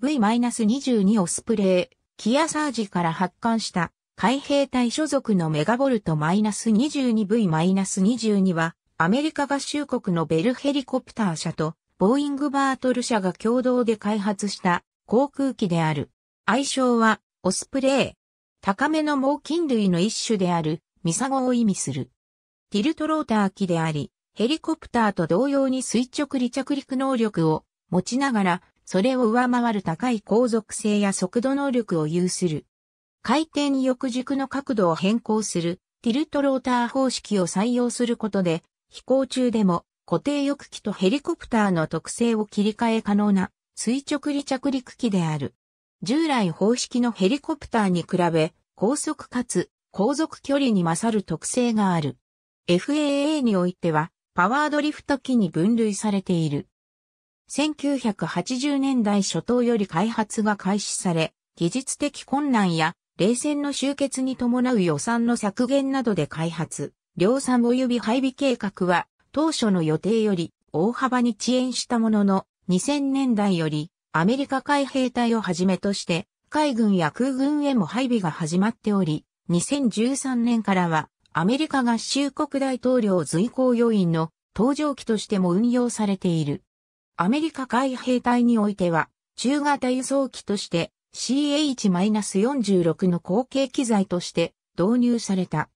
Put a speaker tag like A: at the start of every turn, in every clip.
A: V-22 オスプレイ、キアサージから発艦した海兵隊所属のメガボルト -22V-22 は、アメリカ合衆国のベルヘリコプター社と、ボーイングバートル社が共同で開発した航空機である。愛称は、オスプレイ。高めの猛禽類の一種である、ミサゴを意味する。ティルトローター機であり、ヘリコプターと同様に垂直離着陸能力を持ちながら、それを上回る高い航続性や速度能力を有する。回転に翼軸の角度を変更するティルトローター方式を採用することで、飛行中でも固定翼機とヘリコプターの特性を切り替え可能な垂直離着陸機である。従来方式のヘリコプターに比べ、高速かつ航続距離に勝る特性がある。FAA においては、パワードリフト機に分類されている。1980年代初頭より開発が開始され、技術的困難や冷戦の終結に伴う予算の削減などで開発、量産及び配備計画は当初の予定より大幅に遅延したものの2000年代よりアメリカ海兵隊をはじめとして海軍や空軍へも配備が始まっており、2013年からはアメリカ合衆国大統領随行要員の搭乗機としても運用されている。アメリカ海兵隊においては、中型輸送機として CH-46 の後継機材として導入された。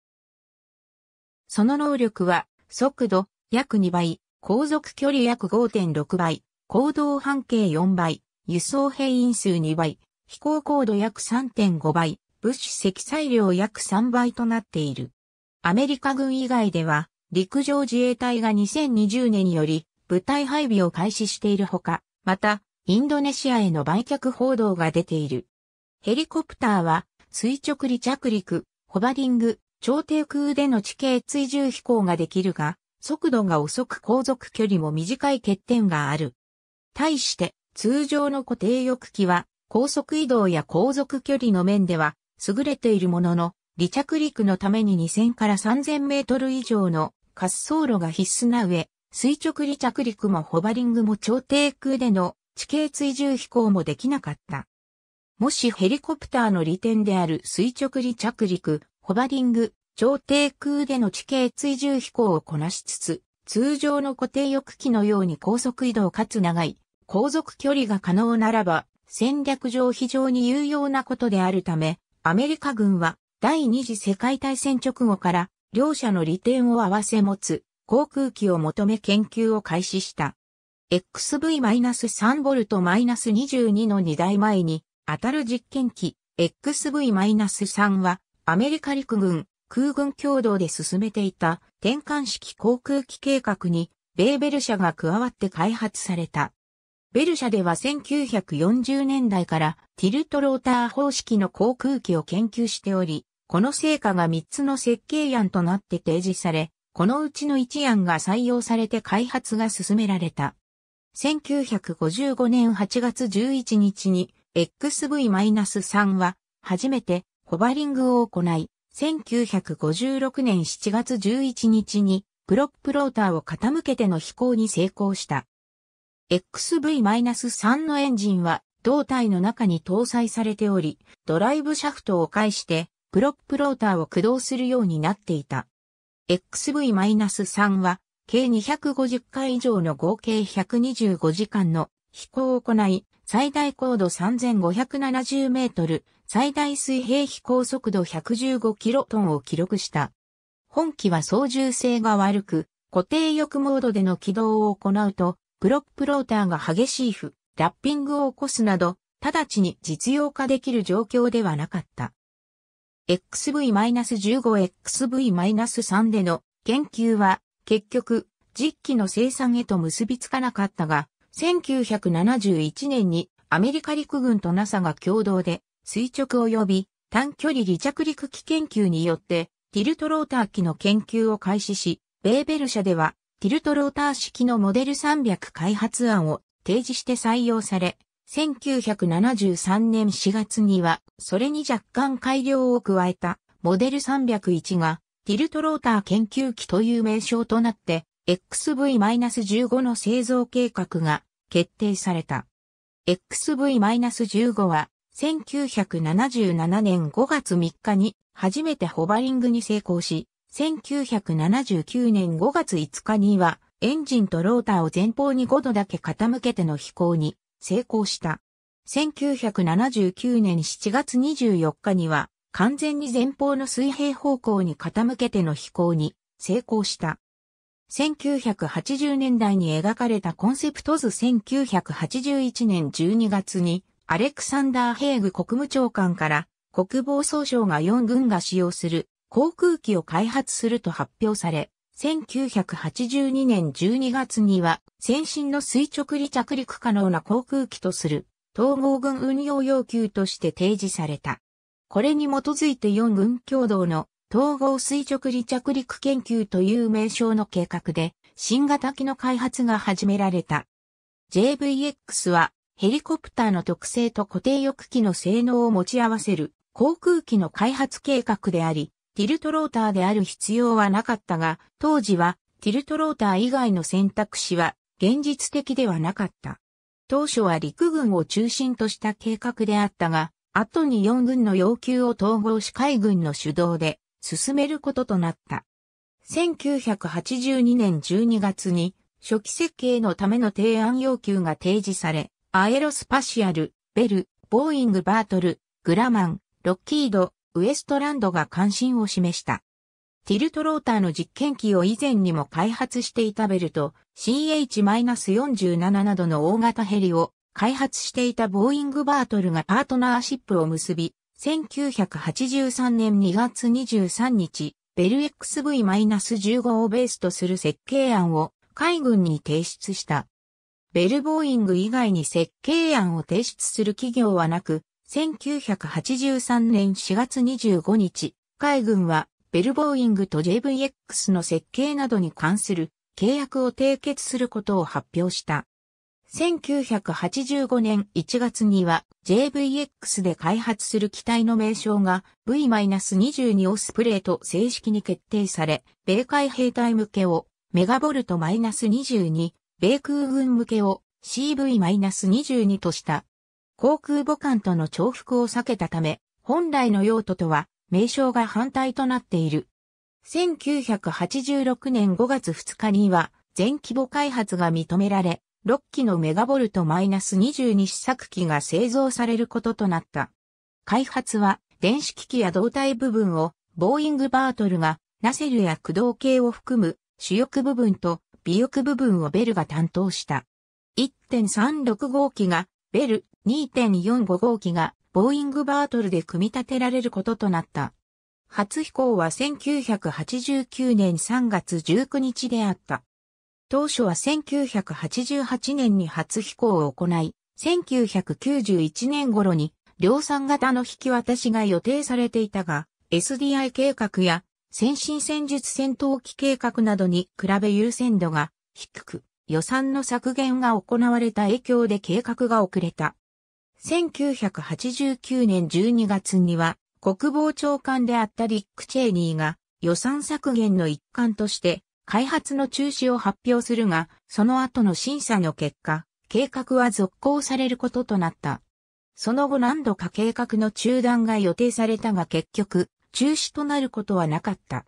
A: その能力は、速度約2倍、航続距離約5.6倍、行動半径4倍、輸送兵員数2倍、飛行高度約3.5倍、物資積載量約3倍となっている。アメリカ軍以外では、陸上自衛隊が2020年により部隊配備を開始しているほか、また、インドネシアへの売却報道が出ている。ヘリコプターは、垂直離着陸、ホバリング、超低空での地形追従飛行ができるが、速度が遅く航続距離も短い欠点がある。対して、通常の固定翼機は、高速移動や航続距離の面では、優れているものの、離着陸のために2000から3000メートル以上の滑走路が必須な上、垂直離着陸もホバリングも超低空での地形追従飛行もできなかった。もしヘリコプターの利点である垂直離着陸、ホバリング、超低空での地形追従飛行をこなしつつ、通常の固定翼機のように高速移動かつ長い航続距離が可能ならば、戦略上非常に有用なことであるため、アメリカ軍は第二次世界大戦直後から両者の利点を合わせ持つ航空機を求め研究を開始した。XV-3V-22 の2台前に、当たる実験機 XV-3 は、アメリカ陸軍、空軍共同で進めていた転換式航空機計画に、米ベル社が加わって開発された。ベル社では1940年代からティルトローター方式の航空機を研究しており、この成果が3つの設計案となって提示され、このうちの一案が採用されて開発が進められた。1955年8月11日に XV-3 は初めてホバリングを行い、1956年7月11日にプロップローターを傾けての飛行に成功した。XV-3 のエンジンは胴体の中に搭載されており、ドライブシャフトを介してプロップローターを駆動するようになっていた。XV-3 は、計250回以上の合計125時間の飛行を行い、最大高度3570メートル、最大水平飛行速度115キロトンを記録した。本機は操縦性が悪く、固定翼モードでの起動を行うと、プロップローターが激しいフ、ラッピングを起こすなど、直ちに実用化できる状況ではなかった。XV-15XV-3 での研究は結局実機の生産へと結びつかなかったが、1971年にアメリカ陸軍と NASA が共同で垂直及び短距離離着陸機研究によってティルトローター機の研究を開始し、ベーベル社ではティルトローター式のモデル300開発案を提示して採用され、1973年4月には、それに若干改良を加えた、モデル301が、ティルトローター研究機という名称となって、XV-15 の製造計画が決定された。XV-15 は、1977年5月3日に初めてホバリングに成功し、1979年5月5日にはエンジンとローターを前方に5度だけ傾けての飛行に成功した。1979年7月24日には、完全に前方の水平方向に傾けての飛行に成功した。1980年代に描かれたコンセプト図1981年12月にアレクサンダー・ヘーグ国務長官から国防総省が4軍が使用する航空機を開発すると発表され、1982年12月には、先進の垂直離着陸可能な航空機とする、統合軍運用要求として提示された。これに基づいて4軍共同の統合垂直離着陸研究という名称の計画で、新型機の開発が始められた。JVX は、ヘリコプターの特性と固定翼機の性能を持ち合わせる航空機の開発計画であり、ティルトローターである必要はなかったが、当時はティルトローター以外の選択肢は現実的ではなかった。当初は陸軍を中心とした計画であったが、後に4軍の要求を統合し海軍の主導で進めることとなった。1982年12月に初期設計のための提案要求が提示され、アエロスパシアル、ベル、ボーイングバートル、グラマン、ロッキード、ウエストランドが関心を示した。ティルトローターの実験機を以前にも開発していたベルト CH-47 などの大型ヘリを開発していたボーイングバートルがパートナーシップを結び、1983年2月23日、ベル XV-15 をベースとする設計案を海軍に提出した。ベルボーイング以外に設計案を提出する企業はなく、1983年4月25日、海軍はベルボーイングと JVX の設計などに関する契約を締結することを発表した。1985年1月には JVX で開発する機体の名称が V-22 オスプレイと正式に決定され、米海兵隊向けをメガボルト -22、米空軍向けを CV-22 とした航空母艦との重複を避けたため、本来の用途とは名称が反対となっている。1986年5月2日には全規模開発が認められ、6機のメガボルト -22 試作機が製造されることとなった。開発は電子機器や胴体部分をボーイングバートルがナセルや駆動系を含む主翼部分と尾翼部分をベルが担当した。1.365機がベル2.45号機がボーイングバートルで組み立てられることとなった。初飛行は1989年3月19日であった。当初は1988年に初飛行を行い、1991年頃に量産型の引き渡しが予定されていたが、SDI 計画や先進戦術戦闘機計画などに比べ優先度が低く、予算の削減が行われた影響で計画が遅れた。1989年12月には、国防長官であったリック・チェーニーが予算削減の一環として開発の中止を発表するが、その後の審査の結果、計画は続行されることとなった。その後何度か計画の中断が予定されたが結局、中止となることはなかった。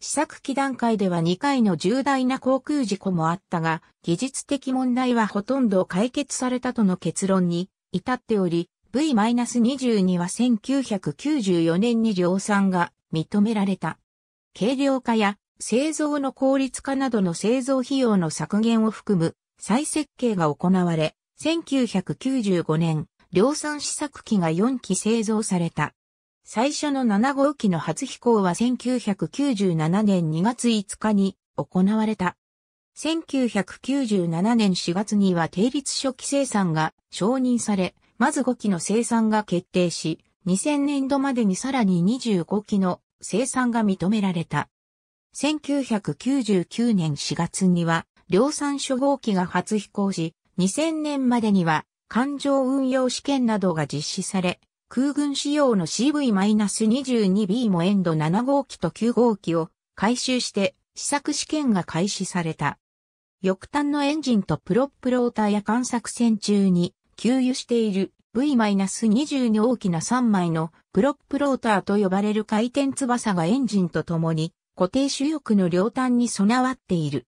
A: 試作機段階では2回の重大な航空事故もあったが、技術的問題はほとんど解決されたとの結論に至っており、V-22 は1994年に量産が認められた。軽量化や製造の効率化などの製造費用の削減を含む再設計が行われ、1995年、量産試作機が4機製造された。最初の7号機の初飛行は1997年2月5日に行われた。1997年4月には定率初期生産が承認され、まず5機の生産が決定し、2000年度までにさらに25機の生産が認められた。1999年4月には、量産初号機が初飛行し、2000年までには、艦上運用試験などが実施され、空軍仕様の CV-22B もエンド7号機と9号機を回収して試作試験が開始された。翼端のエンジンとプロップローターや観作戦中に給油している V-20 に大きな3枚のプロップローターと呼ばれる回転翼がエンジンと共に固定主翼の両端に備わっている。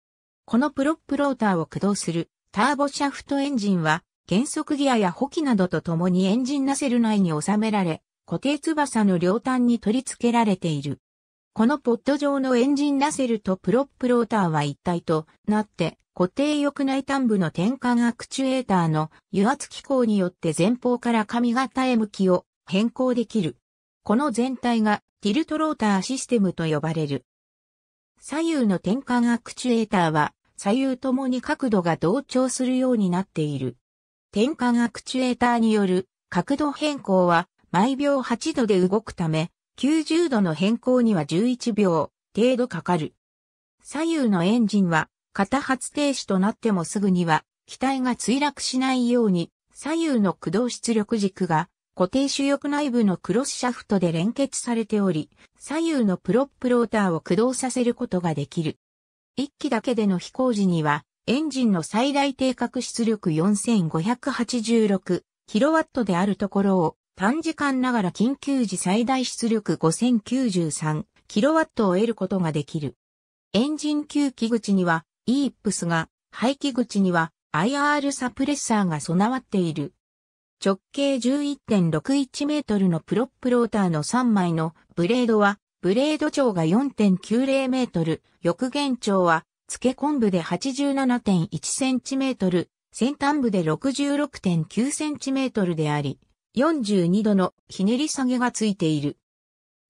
A: このプロップローターを駆動するターボシャフトエンジンは減速ギアや補機などと共にエンジンナセル内に収められ固定翼の両端に取り付けられている。このポッド上のエンジンラセルとプロップローターは一体となって固定翼内端部の転換アクチュエーターの油圧機構によって前方から髪型へ向きを変更できる。この全体がティルトローターシステムと呼ばれる。左右の転換アクチュエーターは左右ともに角度が同調するようになっている。転換アクチュエーターによる角度変更は毎秒8度で動くため90度の変更には11秒程度かかる。左右のエンジンは片発停止となってもすぐには機体が墜落しないように左右の駆動出力軸が固定主翼内部のクロスシャフトで連結されており、左右のプロップローターを駆動させることができる。1機だけでの飛行時には、エンジンの最大定格出力 4586kW であるところを短時間ながら緊急時最大出力 5093kW を得ることができる。エンジン吸気口には EIPS が、排気口には IR サプレッサーが備わっている。直径11.61メートルのプロップローターの3枚のブレードは、ブレード長が4.90メートル、翼弦長は、付け昆布で87.1センチメートル、先端部で66.9センチメートルであり、42度のひねり下げがついている。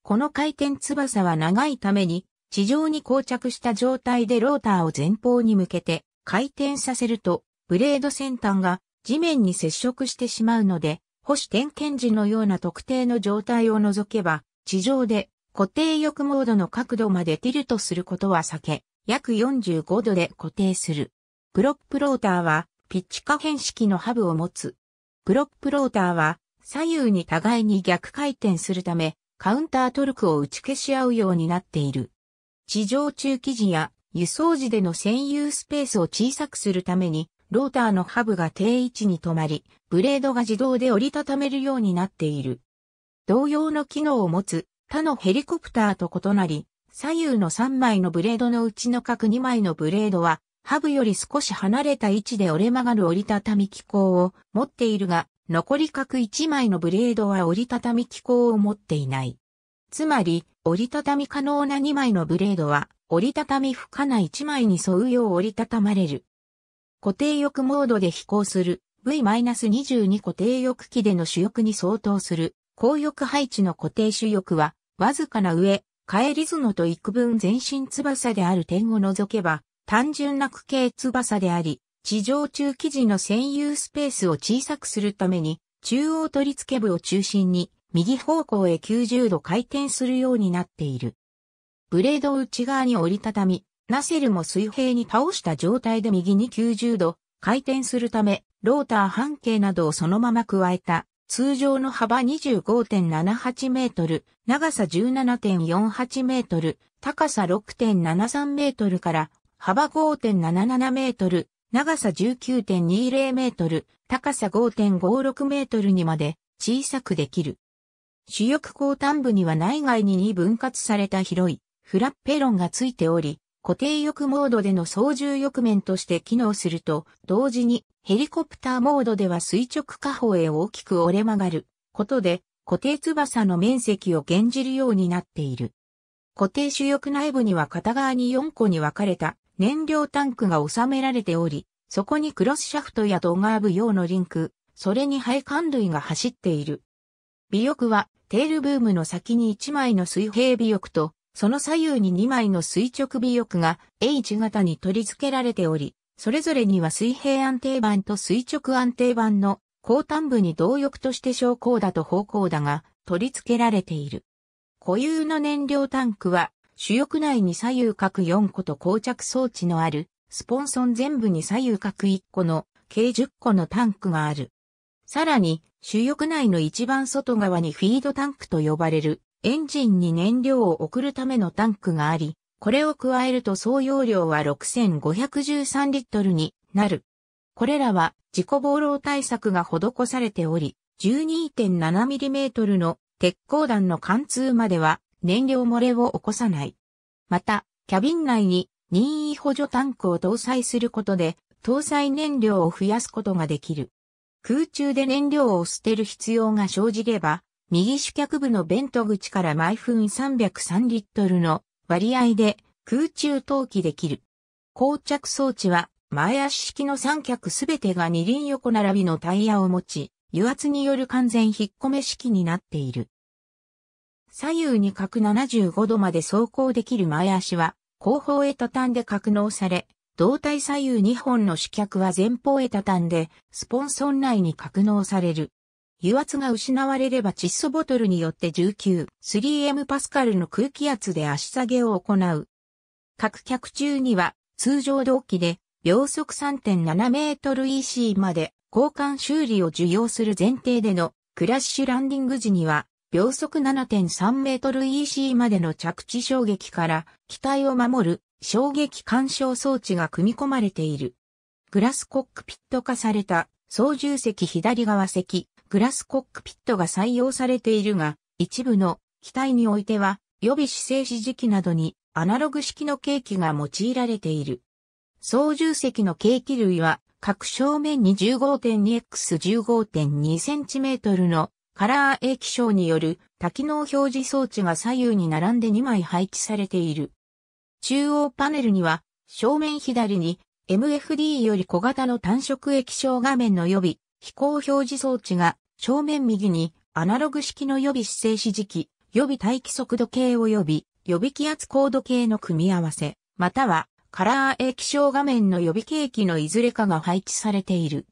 A: この回転翼は長いために、地上に膠着した状態でローターを前方に向けて回転させると、ブレード先端が地面に接触してしまうので、保守点検時のような特定の状態を除けば、地上で固定翼モードの角度までティルトすることは避け、約45度で固定する。プロップローターは、ピッチ可変式のハブを持つ。プロップローターは、左右に互いに逆回転するため、カウンタートルクを打ち消し合うようになっている。地上駐機時や輸送時での占有スペースを小さくするために、ローターのハブが定位置に止まり、ブレードが自動で折りたためるようになっている。同様の機能を持つ他のヘリコプターと異なり、左右の3枚のブレードのうちの各2枚のブレードは、ハブより少し離れた位置で折れ曲がる折りたたみ機構を持っているが、残り角1枚のブレードは折りたたみ機構を持っていない。つまり、折りたたみ可能な2枚のブレードは、折りたたみ不可な1枚に沿うよう折りたたまれる。固定翼モードで飛行する V-22 固定翼機での主翼に相当する高翼配置の固定主翼は、わずかな上、返りのと幾分全身翼である点を除けば、単純な区形翼であり、地上中生地の占有スペースを小さくするために、中央取付部を中心に、右方向へ90度回転するようになっている。ブレードを内側に折りたたみ、ナセルも水平に倒した状態で右に90度回転するため、ローター半径などをそのまま加えた、通常の幅25.78メートル、長さ17.48メートル、高さ6.73メートルから幅5.77メートル長さ19.20メートル、高さ5.56メートルにまで小さくできる。主翼後端部には内外に2分割された広いフラッペロンがついており、固定翼モードでの操縦翼面として機能すると、同時にヘリコプターモードでは垂直下方へ大きく折れ曲がることで、固定翼の面積を減じるようになっている。固定主翼内部には片側に4個に分かれた燃料タンクが収められており、そこにクロスシャフトやドガーブ用のリンク、それに配管類が走っている。尾翼は、テールブームの先に1枚の水平尾翼と、その左右に2枚の垂直尾翼が H 型に取り付けられており、それぞれには水平安定板と垂直安定板の後端部に動翼として昇降だと方向だが取り付けられている。固有の燃料タンクは主翼内に左右角4個と膠着装置のある、スポンソン全部に左右角1個の計10個のタンクがある。さらに、主翼内の一番外側にフィードタンクと呼ばれる、エンジンに燃料を送るためのタンクがあり、これを加えると総容量は6513リットルになる。これらは自己暴露対策が施されており、12.7mm の鉄鋼弾の貫通までは燃料漏れを起こさない。また、キャビン内に任意補助タンクを搭載することで、搭載燃料を増やすことができる。空中で燃料を捨てる必要が生じれば、右主脚部のベント口から毎分303リットルの割合で空中投棄できる。膠着装置は前足式の三脚すべてが二輪横並びのタイヤを持ち、油圧による完全引っ込め式になっている。左右に角75度まで走行できる前足は、後方へ畳んで格納され、胴体左右2本の主脚は前方へ畳んで、スポンソン内に格納される。油圧が失われれば窒素ボトルによって19、3M パスカルの空気圧で足下げを行う。各脚中には、通常動機で、秒速3.7メートル EC まで、交換修理を受容する前提での、クラッシュランディング時には、秒速7.3メートル EC までの着地衝撃から機体を守る衝撃干渉装置が組み込まれている。グラスコックピット化された操縦席左側席、グラスコックピットが採用されているが、一部の機体においては予備姿勢指示器などにアナログ式の計器が用いられている。操縦席の計器類は各正面に 15.2x15.2cm のカラー液晶による多機能表示装置が左右に並んで2枚配置されている。中央パネルには正面左に MFD より小型の単色液晶画面の予備飛行表示装置が正面右にアナログ式の予備姿勢指示器、予備待機速度計及び予備気圧高度計の組み合わせ、またはカラー液晶画面の予備計器のいずれかが配置されている。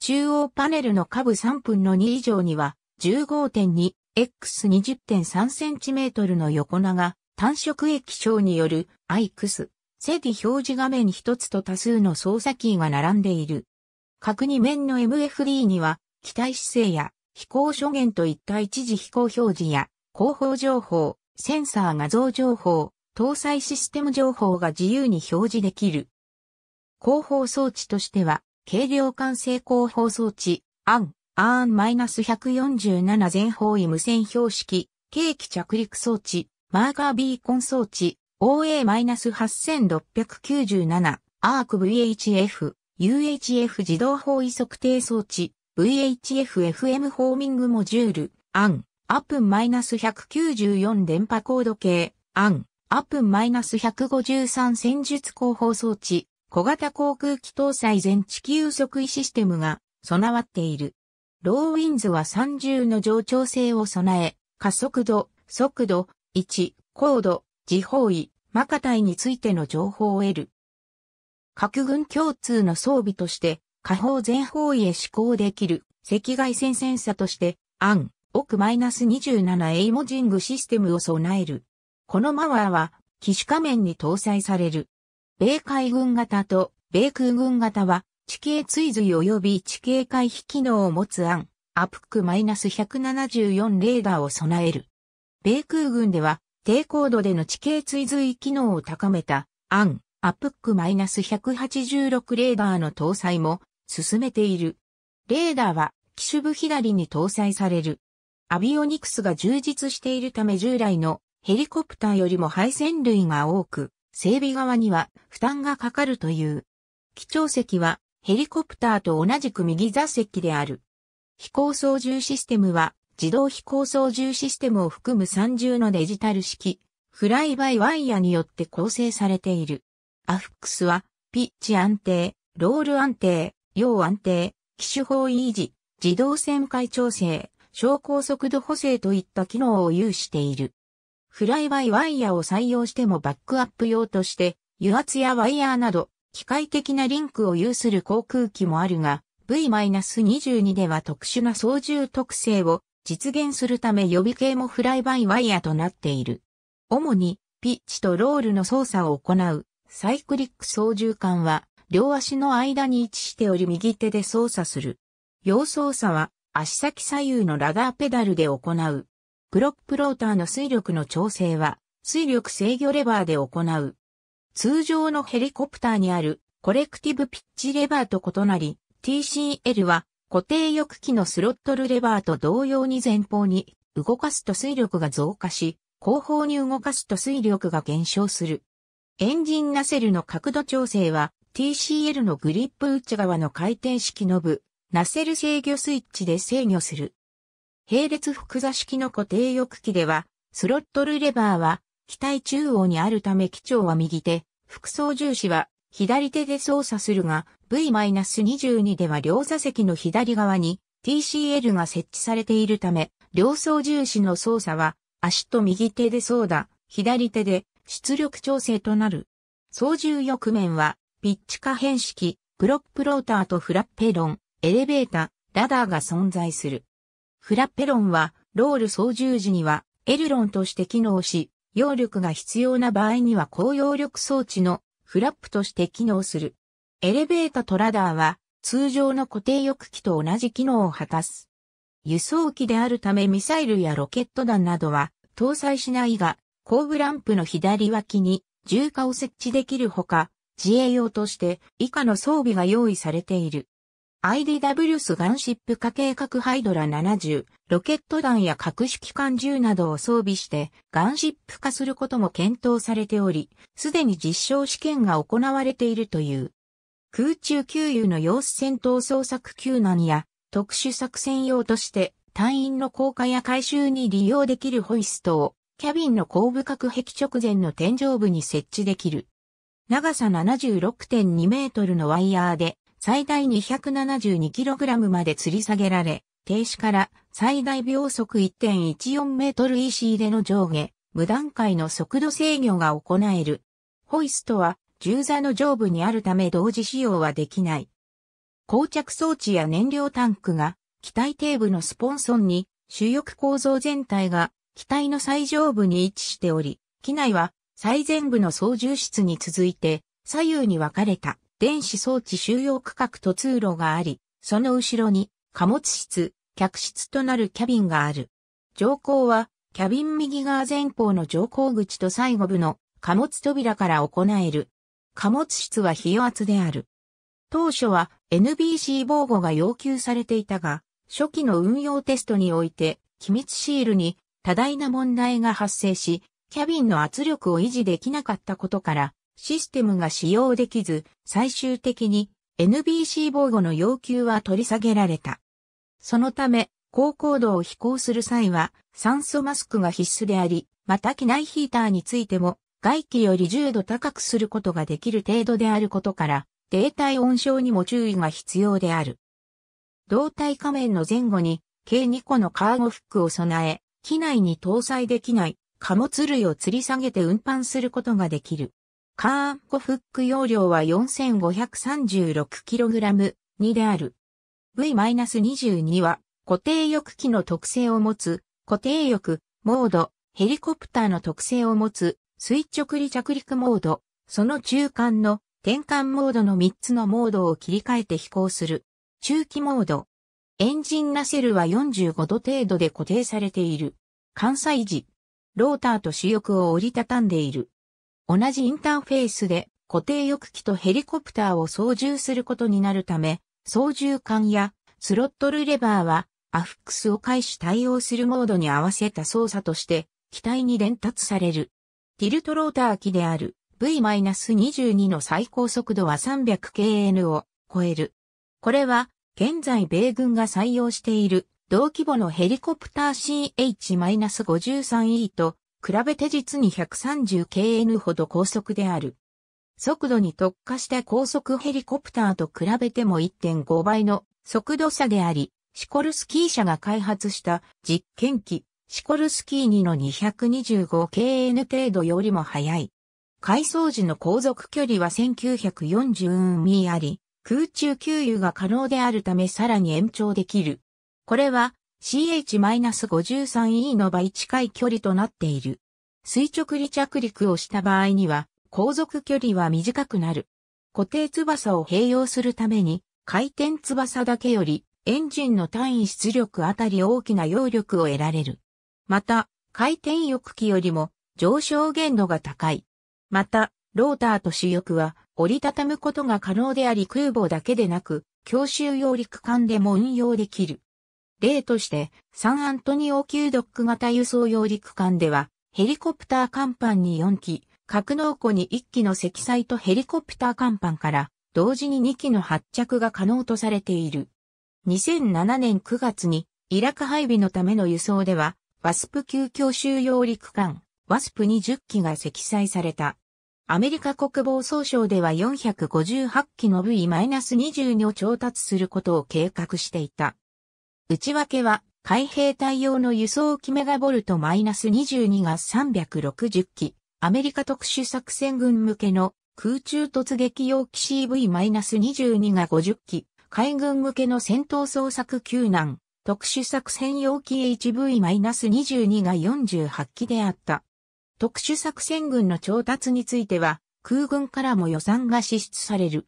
A: 中央パネルの下部3分の2以上には 15.2x20.3cm の横長単色液晶による IX セディ表示画面一つと多数の操作キーが並んでいる。各2面の MFD には機体姿勢や飛行諸元といった一時飛行表示や後方情報、センサー画像情報、搭載システム情報が自由に表示できる。後方装置としては、軽量管制後方装置、アン、アーン -147 全方位無線標識、計器着陸装置、マーカービーコン装置、OA-8697、アーク VHF、UHF 自動方位測定装置、VHF-FM ホーミングモジュール、アン、アップン -194 電波コード系、アン、アップン -153 戦術広報装置、小型航空機搭載全地球測位システムが備わっている。ローウィンズは30の冗長性を備え、加速度、速度、位置、高度、時方位、マカタイについての情報を得る。核軍共通の装備として、下方全方位へ指行できる赤外線センサとして、アン、奥 -27 エイモジングシステムを備える。このマワーは、機種仮面に搭載される。米海軍型と米空軍型は地形追随及び地形回避機能を持つ案、アプック -174 レーダーを備える。米空軍では、低高度での地形追随機能を高めた、アン、アプック -186 レーダーの搭載も進めている。レーダーは、機種部左に搭載される。アビオニクスが充実しているため従来のヘリコプターよりも配線類が多く、整備側には負担がかかるという。基調席はヘリコプターと同じく右座席である。飛行操縦システムは自動飛行操縦システムを含む30のデジタル式、フライバイワイヤによって構成されている。アフックスは、ピッチ安定、ロール安定、要安定、機種法維持、自動旋回調整、昇降速度補正といった機能を有している。フライバイワイヤを採用してもバックアップ用として、油圧やワイヤーなど機械的なリンクを有する航空機もあるが、V-22 では特殊な操縦特性を実現するため予備系もフライバイワイヤとなっている。主にピッチとロールの操作を行うサイクリック操縦艦は両足の間に位置しており右手で操作する。要操作は足先左右のラダーペダルで行う。プロップローターの水力の調整は水力制御レバーで行う。通常のヘリコプターにあるコレクティブピッチレバーと異なり、TCL は固定翼機のスロットルレバーと同様に前方に動かすと水力が増加し、後方に動かすと水力が減少する。エンジンナセルの角度調整は TCL のグリップ内側の回転式の部、ナセル制御スイッチで制御する。並列複座式の固定翼機では、スロットルレバーは額中央にあるため機長は右手、副操縦士は左手で操作するが、V-22 では両座席の左側に TCL が設置されているため、両操縦士の操作は足と右手で操だ、左手で出力調整となる。操縦翼面はピッチ可変式、プロップローターとフラッペロン、エレベータ、ラダーが存在する。フラッペロンはロール操縦時にはエルロンとして機能し、揚力が必要な場合には高揚力装置のフラップとして機能する。エレベータトラダーは通常の固定翼機と同じ機能を果たす。輸送機であるためミサイルやロケット弾などは搭載しないが、後部ランプの左脇に重火を設置できるほか、自衛用として以下の装備が用意されている。i d w スガンシップ化計画ハイドラ70、ロケット弾や各式艦銃などを装備してガンシップ化することも検討されており、すでに実証試験が行われているという。空中給油の様子戦闘捜索救難や特殊作戦用として隊員の降下や回収に利用できるホイストをキャビンの後部隔壁直前の天井部に設置できる。長さ76.2メートルのワイヤーで最大 272kg まで吊り下げられ、停止から最大秒速1 1 4メートル e c での上下、無段階の速度制御が行える。ホイストは銃座の上部にあるため同時使用はできない。膠着装置や燃料タンクが機体底部のスポンソンに主翼構造全体が機体の最上部に位置しており、機内は最前部の操縦室に続いて左右に分かれた。電子装置収容区画と通路があり、その後ろに貨物室、客室となるキャビンがある。乗降は、キャビン右側前方の乗降口と最後部の貨物扉から行える。貨物室は費用圧である。当初は NBC 防護が要求されていたが、初期の運用テストにおいて、機密シールに多大な問題が発生し、キャビンの圧力を維持できなかったことから、システムが使用できず、最終的に NBC 防護の要求は取り下げられた。そのため、高高度を飛行する際は酸素マスクが必須であり、また機内ヒーターについても外気より10度高くすることができる程度であることから、低体温症にも注意が必要である。胴体仮面の前後に計2個のカーゴフックを備え、機内に搭載できない貨物類を吊り下げて運搬することができる。カーンコフック容量は 4536kg 2である。V-22 は固定翼機の特性を持つ、固定翼、モード、ヘリコプターの特性を持つ、垂直離着陸モード、その中間の転換モードの3つのモードを切り替えて飛行する。中期モード。エンジンナセルは45度程度で固定されている。関西時、ローターと主翼を折りたたんでいる。同じインターフェースで固定翼機とヘリコプターを操縦することになるため、操縦管やスロットルレバーはアフックスを開始対応するモードに合わせた操作として機体に伝達される。ティルトローター機である V-22 の最高速度は 300kn を超える。これは現在米軍が採用している同規模のヘリコプター CH-53E と比べて実に 130km ほど高速である。速度に特化した高速ヘリコプターと比べても1.5倍の速度差であり、シコルスキー社が開発した実験機、シコルスキー2の 225kn 程度よりも速い。回送時の航続距離は1940ミあり、空中給油が可能であるためさらに延長できる。これは CH-53E の倍近い距離となっている。垂直離着陸をした場合には、航続距離は短くなる。固定翼を併用するために、回転翼だけより、エンジンの単位出力あたり大きな揚力を得られる。また、回転翼機よりも上昇限度が高い。また、ローターと主翼は折りたたむことが可能であり空母だけでなく、強襲揚陸艦でも運用できる。例として、サンアントニオ級ドック型輸送用陸艦では、ヘリコプター甲板に4機、格納庫に1機の積載とヘリコプター甲板から、同時に2機の発着が可能とされている。2007年9月に、イラク配備のための輸送では、ワスプ級強襲用陸艦、ワスプ20機が積載された。アメリカ国防総省では458機の V-22 を調達することを計画していた。内訳は、海兵隊用の輸送機メガボルト -22 が360機、アメリカ特殊作戦軍向けの空中突撃用機 CV-22 が50機、海軍向けの戦闘捜索救難、特殊作戦用機 HV-22 が48機であった。特殊作戦軍の調達については、空軍からも予算が支出される。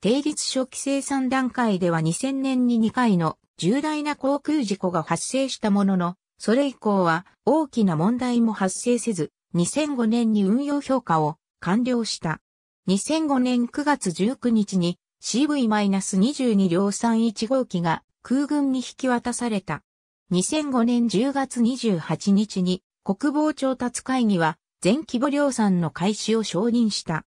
A: 定率初期生産段階では2000年に2回の重大な航空事故が発生したものの、それ以降は大きな問題も発生せず、2005年に運用評価を完了した。2005年9月19日に CV-22 量産1号機が空軍に引き渡された。2005年10月28日に国防調達会議は全規模量産の開始を承認した。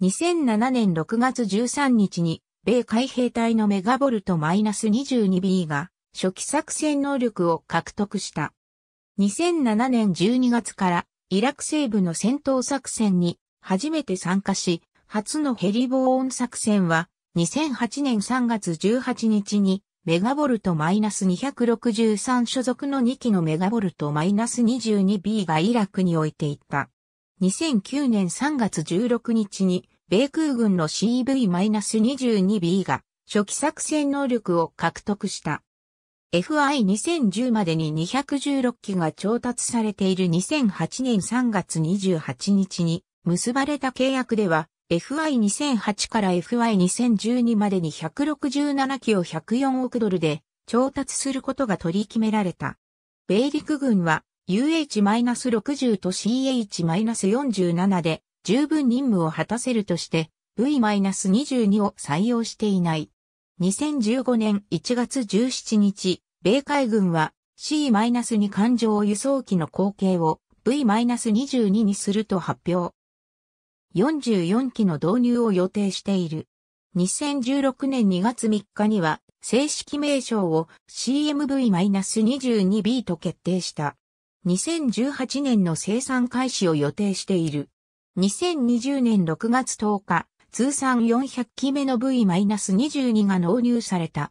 A: 2007年6月13日に米海兵隊のメガボルト -22B が初期作戦能力を獲得した。2007年12月からイラク西部の戦闘作戦に初めて参加し、初のヘリ防音作戦は2008年3月18日にメガボルト -263 所属の2機のメガボルト -22B がイラクに置いていった。2009年3月16日に米空軍の CV-22B が初期作戦能力を獲得した。FI2010 までに216機が調達されている2008年3月28日に結ばれた契約では FI2008 から FI2012 までに167機を104億ドルで調達することが取り決められた。米陸軍は UH-60 と CH-47 で十分任務を果たせるとして V-22 を採用していない。2015年1月17日、米海軍は C-2 艦上輸送機の後継を V-22 にすると発表。44機の導入を予定している。2016年2月3日には正式名称を CMV-22B と決定した。2018年の生産開始を予定している。2020年6月10日、通算400機目の V-22 が納入された。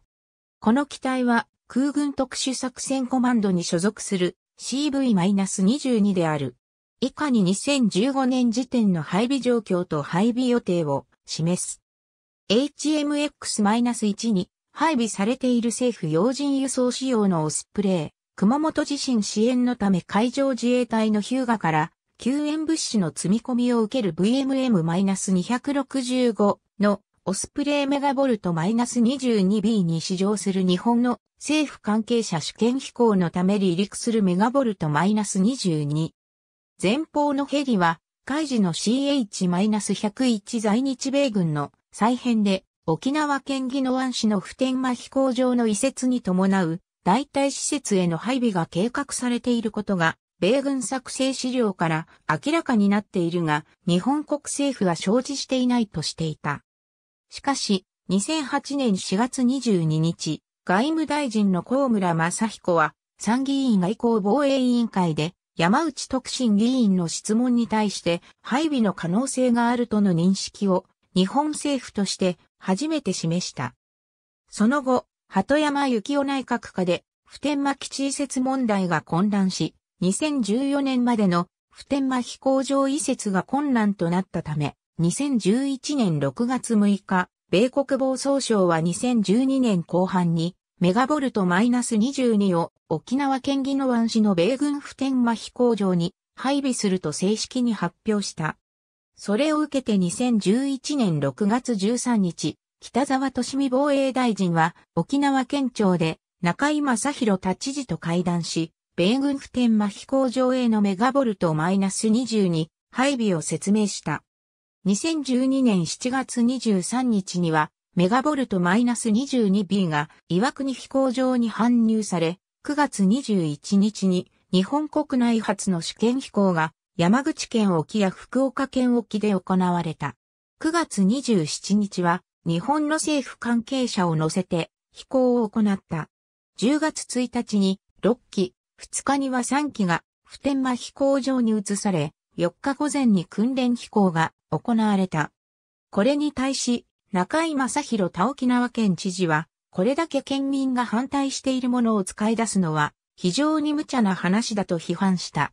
A: この機体は空軍特殊作戦コマンドに所属する CV-22 である。以下に2015年時点の配備状況と配備予定を示す。HMX-1 に配備されている政府要人輸送仕様のオスプレイ、熊本地震支援のため海上自衛隊のヒューガから救援物資の積み込みを受ける VMM-265 のオスプレイメガボルト -22B に試乗する日本の政府関係者試験飛行のため離陸するメガボルト -22。前方のヘリは、海事の CH-101 在日米軍の再編で沖縄県宜野湾市の普天間飛行場の移設に伴う代替施設への配備が計画されていることが米軍作成資料から明らかになっているが、日本国政府は承知していないとしていた。しかし、2008年4月22日、外務大臣の高村正彦は、参議院外交防衛委員会で、山内徳信議員の質問に対して、配備の可能性があるとの認識を、日本政府として初めて示した。その後、鳩山幸夫内閣下で、普天間基地移設問題が混乱し、2014年までの普天間飛行場移設が困難となったため、2011年6月6日、米国防総省は2012年後半に、メガボルトマイナス22を沖縄県宜野湾市の米軍普天間飛行場に配備すると正式に発表した。それを受けて2011年6月13日、北沢利美防衛大臣は沖縄県庁で中井正宏達知事と会談し、米軍普天間飛行場へのメガボルトマイナス22配備を説明した。2012年7月23日には、メガボルトマイナス 22B が岩国飛行場に搬入され、9月21日に日本国内初の試験飛行が山口県沖や福岡県沖で行われた。9月27日は日本の政府関係者を乗せて飛行を行った。10月1日に6機2日には3機が普天間飛行場に移され、4日午前に訓練飛行が行われた。これに対し、中井正宏田沖縄県知事は、これだけ県民が反対しているものを使い出すのは、非常に無茶な話だと批判した。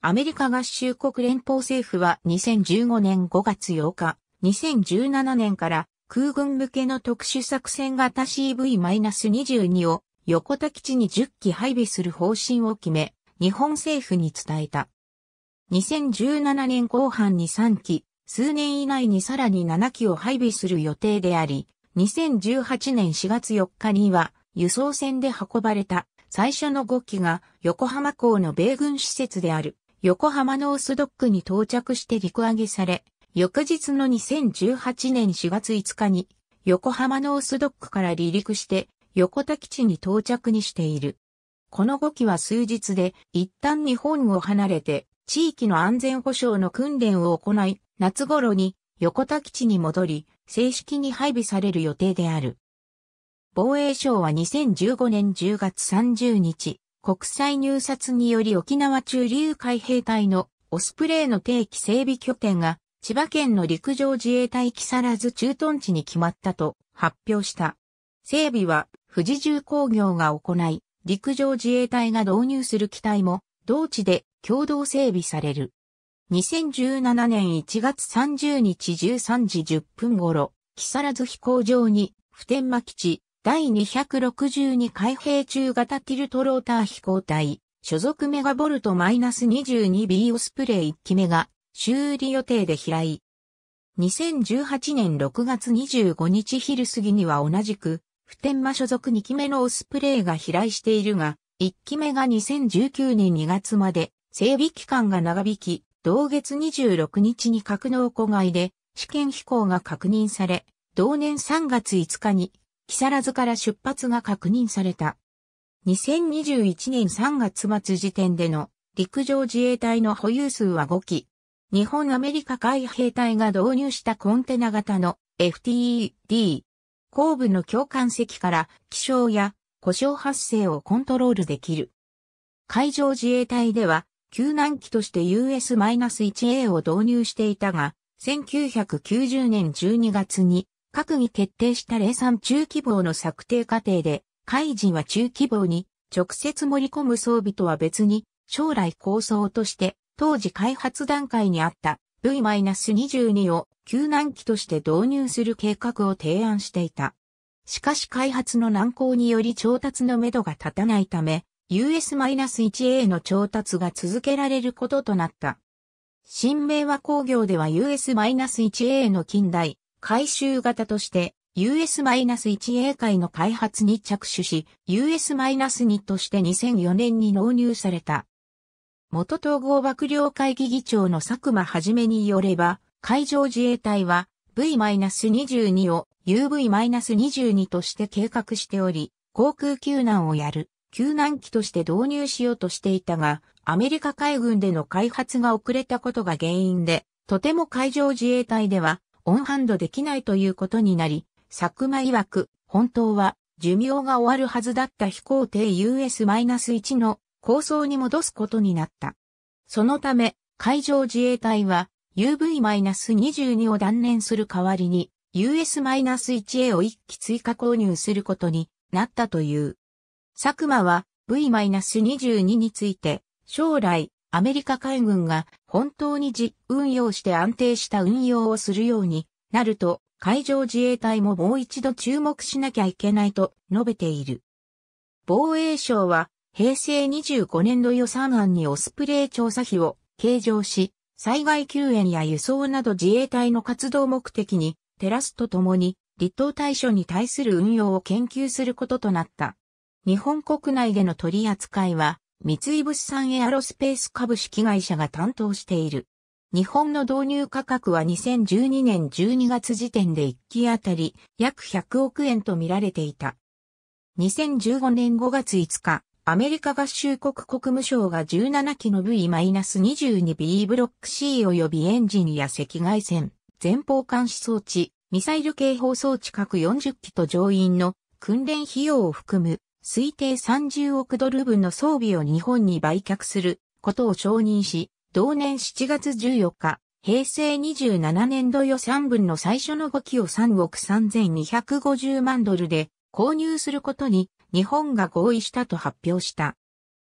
A: アメリカ合衆国連邦政府は2015年5月8日、2017年から空軍向けの特殊作戦型 CV-22 を横田基地に10機配備する方針を決め、日本政府に伝えた。2017年後半に3機、数年以内にさらに7機を配備する予定であり、2018年4月4日には輸送船で運ばれた最初の5機が横浜港の米軍施設である横浜ノースドックに到着して陸揚げされ、翌日の2018年4月5日に横浜ノースドックから離陸して横田基地に到着にしている。この5機は数日で一旦日本を離れて地域の安全保障の訓練を行い、夏頃に横田基地に戻り、正式に配備される予定である。防衛省は2015年10月30日、国際入札により沖縄中流海兵隊のオスプレイの定期整備拠点が千葉県の陸上自衛隊木更津駐屯地に決まったと発表した。整備は富士重工業が行い、陸上自衛隊が導入する機体も、同地で共同整備される。2017年1月30日13時10分頃、木更津飛行場に、普天間基地、第262海兵中型ティルトローター飛行隊、所属メガボルト -22B オスプレイ1機目が、修理予定で飛来。2018年6月25日昼過ぎには同じく、普天間所属2期目のオスプレイが飛来しているが、1期目が2019年2月まで整備期間が長引き、同月26日に格納庫外で試験飛行が確認され、同年3月5日に木更津から出発が確認された。2021年3月末時点での陸上自衛隊の保有数は5機。日本アメリカ海兵隊が導入したコンテナ型の FTED 後部の共感席から気象や故障発生をコントロールできる。海上自衛隊では救難機として US-1A を導入していたが、1990年12月に閣議決定した零3中規模の策定過程で、海人は中規模に直接盛り込む装備とは別に将来構想として当時開発段階にあった V-22 を救難機として導入する計画を提案していた。しかし開発の難航により調達のめどが立たないため、US-1A の調達が続けられることとなった。新明和工業では US-1A の近代、回収型として US-1A 界の開発に着手し、US-2 として2004年に納入された。元統合幕僚会議議長の佐久間はじめによれば、海上自衛隊は V-22 を UV-22 として計画しており、航空救難をやる救難機として導入しようとしていたが、アメリカ海軍での開発が遅れたことが原因で、とても海上自衛隊ではオンハンドできないということになり、佐久間曰く、本当は寿命が終わるはずだった飛行艇 US-1 の構想に戻すことになった。そのため、海上自衛隊は UV-22 を断念する代わりに US-1A を一機追加購入することになったという。佐久間は V-22 について将来アメリカ海軍が本当に実運用して安定した運用をするようになると海上自衛隊ももう一度注目しなきゃいけないと述べている。防衛省は平成25年度予算案にオスプレイ調査費を計上し、災害救援や輸送など自衛隊の活動目的に照らすとともに、立党対処に対する運用を研究することとなった。日本国内での取り扱いは、三井物産エアロスペース株式会社が担当している。日本の導入価格は2012年12月時点で1機あたり約100億円と見られていた。2015年5月5日、アメリカ合衆国国務省が17機の V-22B ブロック C 及びエンジンや赤外線、前方監視装置、ミサイル警報装置各40機と乗員の訓練費用を含む推定30億ドル分の装備を日本に売却することを承認し、同年7月14日、平成27年度予算分の最初の5機を3億3250万ドルで購入することに日本が合意したと発表した。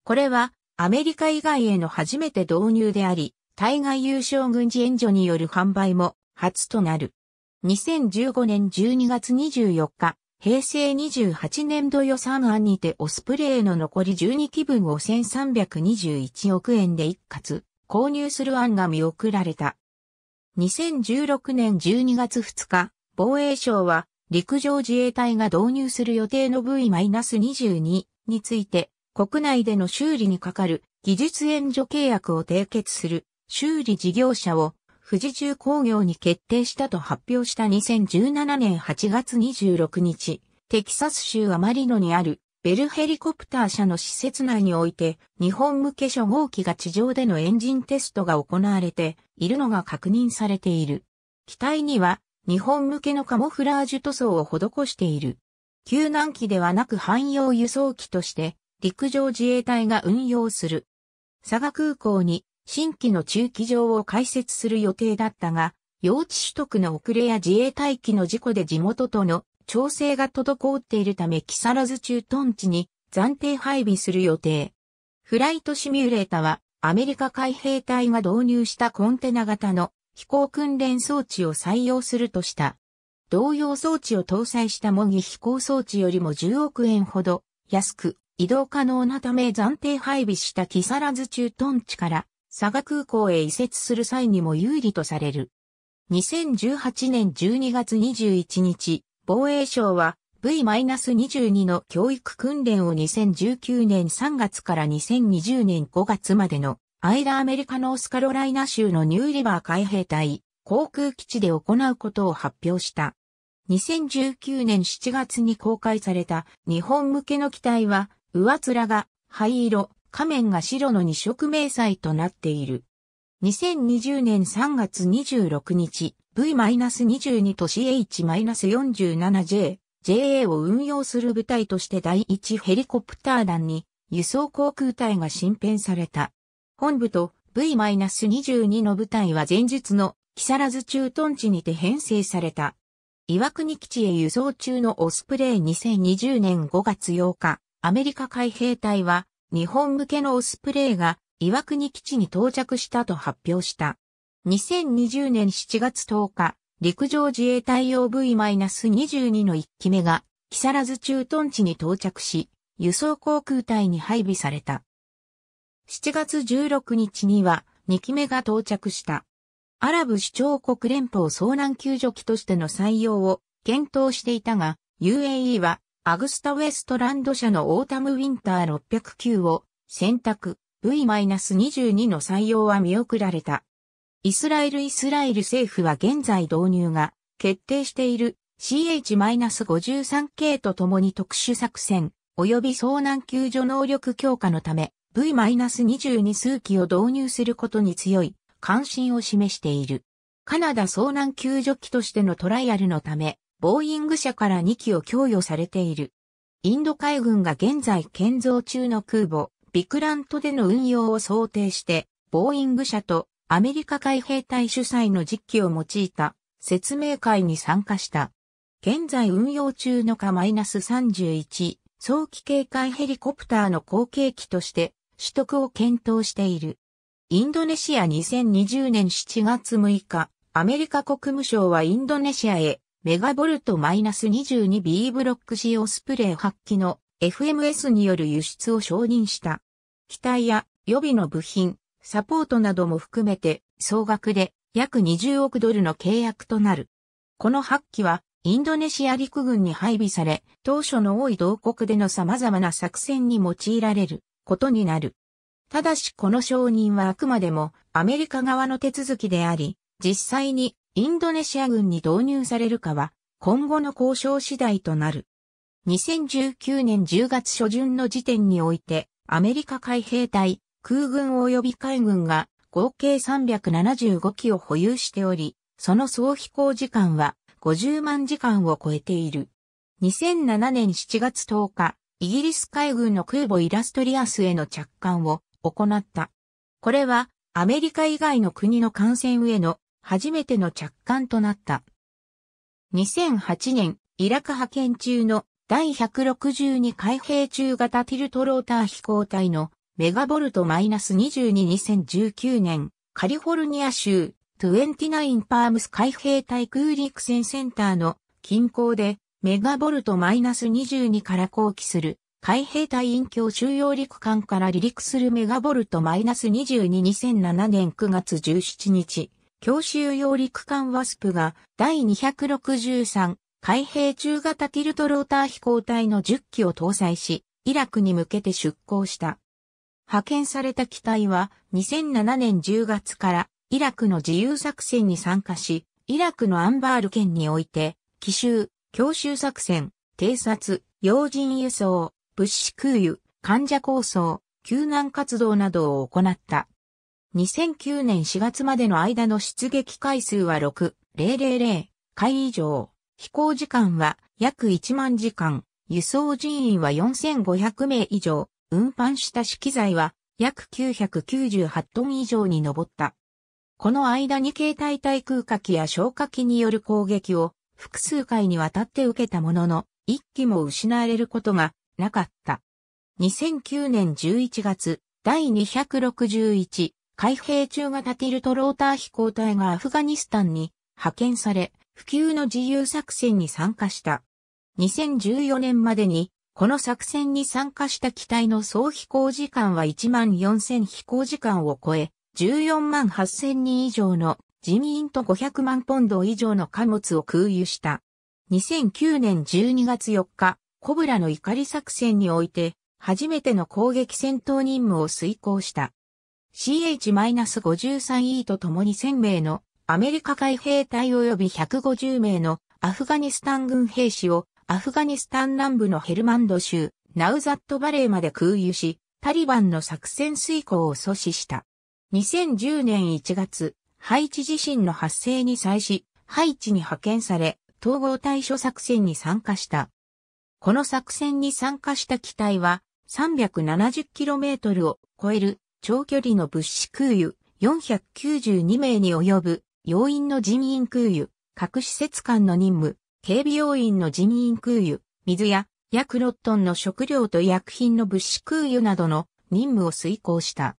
A: これはアメリカ以外への初めて導入であり、対外優勝軍事援助による販売も初となる。2015年12月24日、平成28年度予算案にてオスプレイの残り12機分を1321億円で一括購入する案が見送られた。2016年12月2日、防衛省は陸上自衛隊が導入する予定の V-22 について、国内での修理にかかる技術援助契約を締結する修理事業者を富士重工業に決定したと発表した2017年8月26日、テキサス州アマリノにあるベルヘリコプター社の施設内において日本向け初号機が地上でのエンジンテストが行われているのが確認されている。機体には日本向けのカモフラージュ塗装を施している。救難機ではなく汎用輸送機として陸上自衛隊が運用する。佐賀空港に新規の駐機場を開設する予定だったが、用地取得の遅れや自衛隊機の事故で地元との調整が滞っているため木更津駐屯地に暫定配備する予定。フライトシミュレータはアメリカ海兵隊が導入したコンテナ型の飛行訓練装置を採用するとした。同様装置を搭載した模擬飛行装置よりも10億円ほど安く移動可能なため暫定配備した木更津駐屯地から佐賀空港へ移設する際にも有利とされる。2018年12月21日、防衛省は V-22 の教育訓練を2019年3月から2020年5月までのアイラアメリカノースカロライナ州のニューリバー海兵隊航空基地で行うことを発表した。2019年7月に公開された日本向けの機体は上面が灰色、仮面が白の2色迷彩となっている。2020年3月26日、V-22 と CH-47J、JA を運用する部隊として第1ヘリコプター団に輸送航空隊が新編された。本部と V-22 の部隊は前述の木更津駐屯地にて編成された。岩国基地へ輸送中のオスプレイ2020年5月8日、アメリカ海兵隊は日本向けのオスプレイが岩国基地に到着したと発表した。2020年7月10日、陸上自衛隊用 V-22 の1機目が木更津駐屯地に到着し、輸送航空隊に配備された。7月16日には2機目が到着した。アラブ首長国連邦遭難救助機としての採用を検討していたが、UAE はアグスタウェストランド社のオータムウィンター609を選択 V-22 の採用は見送られた。イスラエルイスラエル政府は現在導入が決定している CH-53 系と共に特殊作戦及び遭難救助能力強化のため V-22 数機を導入することに強い関心を示している。カナダ遭難救助機としてのトライアルのため、ボーイング社から2機を供与されている。インド海軍が現在建造中の空母、ビクラントでの運用を想定して、ボーイング社とアメリカ海兵隊主催の実機を用いた説明会に参加した。現在運用中のか -31 早期警戒ヘリコプターの後継機として取得を検討している。インドネシア2020年7月6日、アメリカ国務省はインドネシアへメガボルト -22B ブロック使用スプレー発揮の FMS による輸出を承認した。機体や予備の部品、サポートなども含めて総額で約20億ドルの契約となる。この発揮はインドネシア陸軍に配備され、当初の多い同国での様々な作戦に用いられることになる。ただしこの承認はあくまでもアメリカ側の手続きであり、実際にインドネシア軍に導入されるかは今後の交渉次第となる。2019年10月初旬の時点において、アメリカ海兵隊、空軍及び海軍が合計375機を保有しており、その総飛行時間は50万時間を超えている。2007年7月10日、イギリス海軍の空母イラストリアスへの着艦を行った。これはアメリカ以外の国の艦船への初めての着艦となった。2008年、イラク派遣中の第162海兵中型ティルトローター飛行隊のメガボルト -222019 年、カリフォルニア州29パームス海兵隊空陸戦センターの近郊でメガボルト -22 から後期する海兵隊員教収容陸艦から離陸するメガボルト -222007 年9月17日、強収容陸艦ワスプが第263海兵中型ティルトローター飛行隊の10機を搭載し、イラクに向けて出航した。派遣された機体は2007年10月からイラクの自由作戦に参加し、イラクのアンバール県において、奇襲、強襲作戦、偵察、要人輸送、物資空輸、患者構想、救難活動などを行った。2009年4月までの間の出撃回数は6000回以上、飛行時間は約1万時間、輸送人員は4500名以上、運搬した資機材は約998トン以上に上った。この間に携帯対空火器や消火器による攻撃を複数回にわたって受けたものの、一機も失われることがなかった。2009年11月、第261海兵中型ティルトローター飛行隊がアフガニスタンに派遣され、普及の自由作戦に参加した。2014年までに、この作戦に参加した機体の総飛行時間は1万4000飛行時間を超え、14万8000人以上の人員と500万ポンド以上の貨物を空輸した。2009年12月4日、コブラの怒り作戦において、初めての攻撃戦闘任務を遂行した。CH-53E と共に1000名のアメリカ海兵隊及び150名のアフガニスタン軍兵士をアフガニスタン南部のヘルマンド州ナウザットバレーまで空輸し、タリバンの作戦遂行を阻止した。2010年1月、ハイチ地震の発生に際し、ハイチに派遣され、統合対処作戦に参加した。この作戦に参加した機体は、370km を超える長距離の物資空輸492名に及ぶ要員の人員空輸、各施設間の任務、警備要員の人員空輸、水や約6トンの食料と薬品の物資空輸などの任務を遂行した。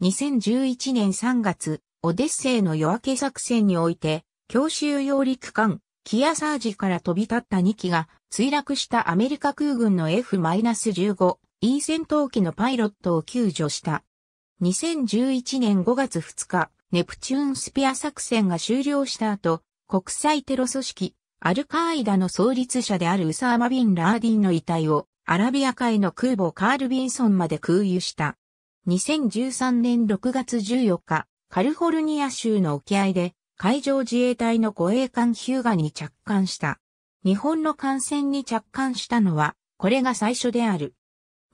A: 2011年3月、オデッセイの夜明け作戦において、強襲揚陸艦、キアサージから飛び立った2機が墜落したアメリカ空軍の F-15E 戦闘機のパイロットを救助した。2011年5月2日、ネプチューンスピア作戦が終了した後、国際テロ組織、アルカーイダの創立者であるウサーマ・ビン・ラーディンの遺体をアラビア海の空母カール・ビンソンまで空輸した。2013年6月14日、カルフォルニア州の沖合で海上自衛隊の護衛艦ヒューガに着艦した。日本の艦船に着艦したのは、これが最初である。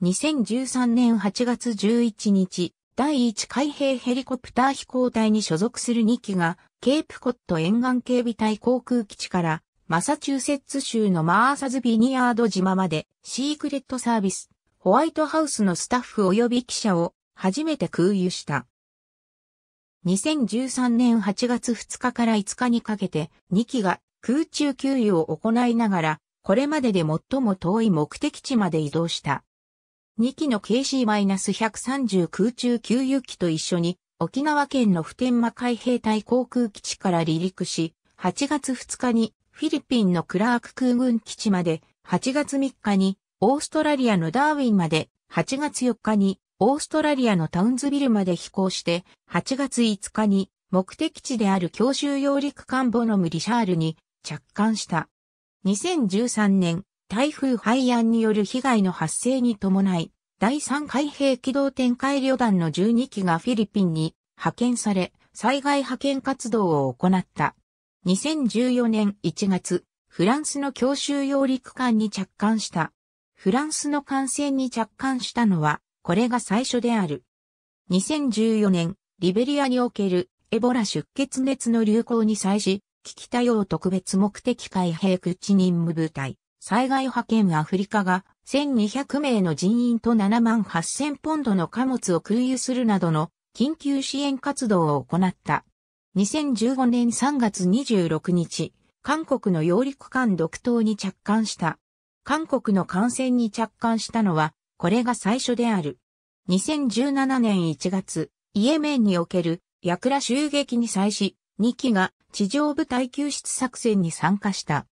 A: 2013年8月11日、第1海兵ヘリコプター飛行隊に所属する2機が、ケープコット沿岸警備隊航空基地から、マサチューセッツ州のマーサズビニアード島まで、シークレットサービス、ホワイトハウスのスタッフ及び記者を、初めて空輸した。2013年8月2日から5日にかけて2機が空中給油を行いながら、これまでで最も遠い目的地まで移動した。2機の KC-130 空中給油機と一緒に沖縄県の普天間海兵隊航空基地から離陸し、8月2日にフィリピンのクラーク空軍基地まで、8月3日にオーストラリアのダーウィンまで、8月4日にオーストラリアのタウンズビルまで飛行して、8月5日に目的地である強襲揚陸艦ボノム・リシャールに着艦した。2013年、台風廃案による被害の発生に伴い、第3海兵機動展開旅団の12機がフィリピンに派遣され、災害派遣活動を行った。2014年1月、フランスの強襲揚陸艦に着艦した。フランスの艦船に着艦したのは、これが最初である。2014年、リベリアにおけるエボラ出血熱の流行に際し、危機対応特別目的海兵口任務部隊、災害派遣アフリカが1200名の人員と7万8000ポンドの貨物を空輸するなどの緊急支援活動を行った。2015年3月26日、韓国の揚陸艦独島に着艦した。韓国の艦船に着艦したのはこれが最初である。2017年1月、イエメンにおけるヤクラ襲撃に際し、2機が地上部隊救出作戦に参加した。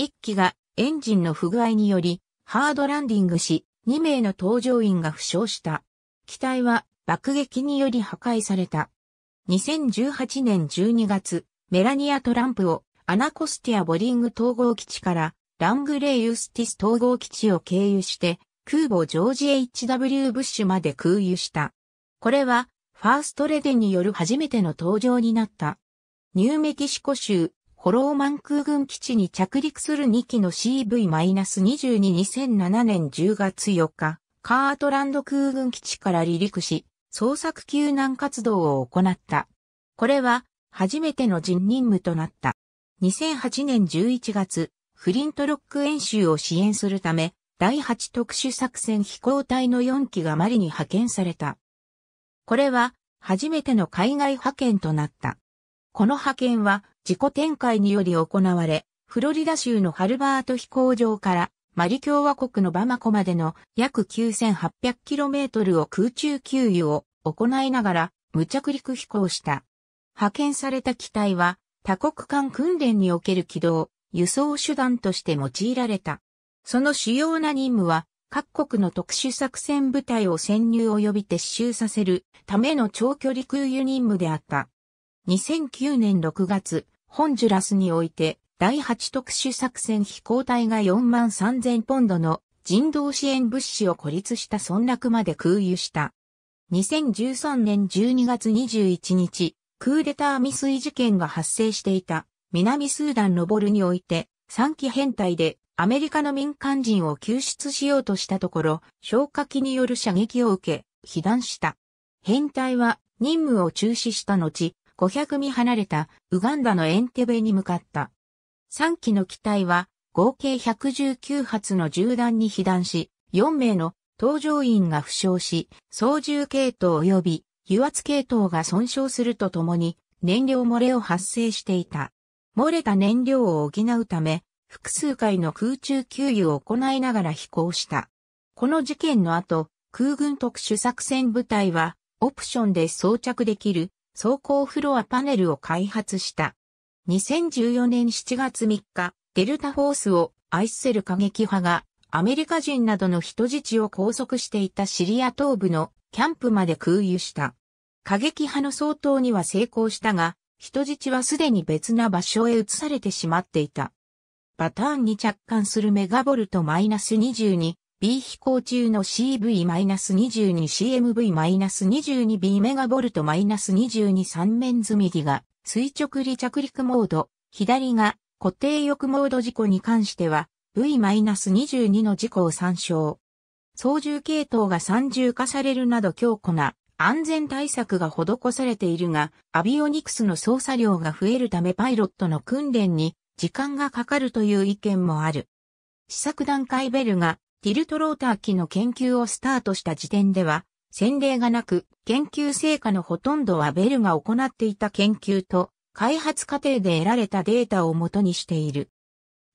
A: 1機がエンジンの不具合により、ハードランディングし、2名の搭乗員が負傷した。機体は爆撃により破壊された。2018年12月、メラニア・トランプをアナコスティア・ボリング統合基地からラングレイ・ユスティス統合基地を経由して空母ジョージ H.W. ブッシュまで空輸した。これは、ファーストレデンによる初めての登場になった。ニューメキシコ州、ホローマン空軍基地に着陸する2機の CV-22-2007 年10月4日、カートランド空軍基地から離陸し、捜索救難活動を行った。これは、初めての人任務となった。2008年11月、フリントロック演習を支援するため、第8特殊作戦飛行隊の4機がマリに派遣された。これは初めての海外派遣となった。この派遣は自己展開により行われ、フロリダ州のハルバート飛行場からマリ共和国のバマコまでの約 9800km を空中給油を行いながら無着陸飛行した。派遣された機体は多国間訓練における軌道、輸送手段として用いられた。その主要な任務は、各国の特殊作戦部隊を潜入及び撤収させるための長距離空輸任務であった。2009年6月、ホンジュラスにおいて、第8特殊作戦飛行隊が4万3000ポンドの人道支援物資を孤立した村落まで空輸した。2013年12月21日、クーデター未遂事件が発生していた南スーダンのボルにおいて、3期編隊でアメリカの民間人を救出しようとしたところ、消火器による射撃を受け、被弾した。編隊は任務を中止した後、500ミ離れたウガンダのエンテベに向かった。3機の機体は合計119発の銃弾に被弾し、4名の搭乗員が負傷し、操縦系統及び油圧系統が損傷するとともに燃料漏れを発生していた。漏れた燃料を補うため、複数回の空中給油を行いながら飛行した。この事件の後、空軍特殊作戦部隊は、オプションで装着できる走行フロアパネルを開発した。2014年7月3日、デルタフォースを愛する過激派がアメリカ人などの人質を拘束していたシリア東部のキャンプまで空輸した。過激派の相当には成功したが、人質はすでに別な場所へ移されてしまっていた。パターンに着艦するメガボルト -22B 飛行中の CV-22CMV-22B メガボルト -22 面積みギが垂直離着陸モード、左が固定翼モード事故に関しては V-22 の事故を参照。操縦系統が三重化されるなど強固な安全対策が施されているが、アビオニクスの操作量が増えるためパイロットの訓練に時間がかかるという意見もある。試作段階ベルがティルトローター機の研究をスタートした時点では、先例がなく、研究成果のほとんどはベルが行っていた研究と、開発過程で得られたデータを元にしている。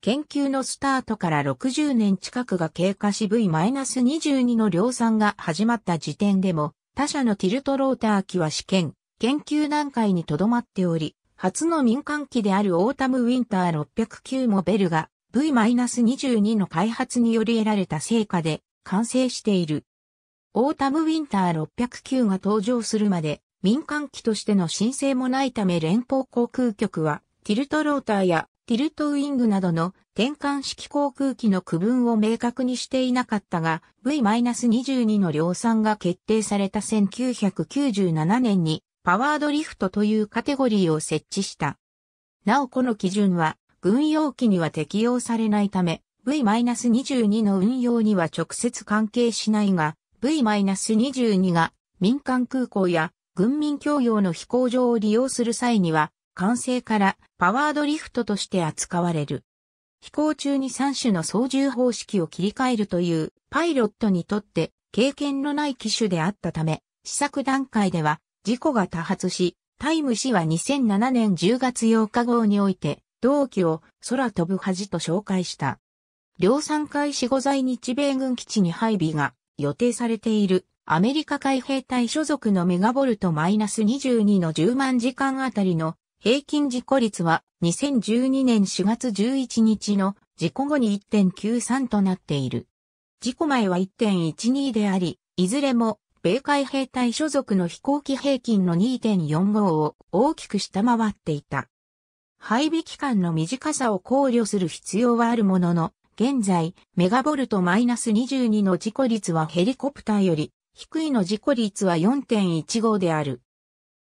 A: 研究のスタートから60年近くが経過し V-22 の量産が始まった時点でも、他社のティルトローター機は試験、研究段階にとどまっており、初の民間機であるオータムウィンター609モベルが V-22 の開発により得られた成果で完成している。オータムウィンター609が登場するまで民間機としての申請もないため連邦航空局はティルトローターやティルトウィングなどの転換式航空機の区分を明確にしていなかったが V-22 の量産が決定された1997年にパワードリフトというカテゴリーを設置した。なおこの基準は、軍用機には適用されないため、V-22 の運用には直接関係しないが、V-22 が民間空港や軍民共用の飛行場を利用する際には、完成からパワードリフトとして扱われる。飛行中に3種の操縦方式を切り替えるというパイロットにとって経験のない機種であったため、試作段階では事故が多発し、タイム氏は2007年10月8日号において、同期を空飛ぶ恥と紹介した。量産開始後在日米軍基地に配備が予定されているアメリカ海兵隊所属のメガボルトマイナス22の10万時間あたりの平均事故率は2012年4月11日の事故後に1.93となっている。事故前は1.12であり、いずれも米海兵隊所属の飛行機平均の2.45を大きく下回っていた。配備期間の短さを考慮する必要はあるものの、現在、メガボルトマイナス22の事故率はヘリコプターより、低いの事故率は4.15である。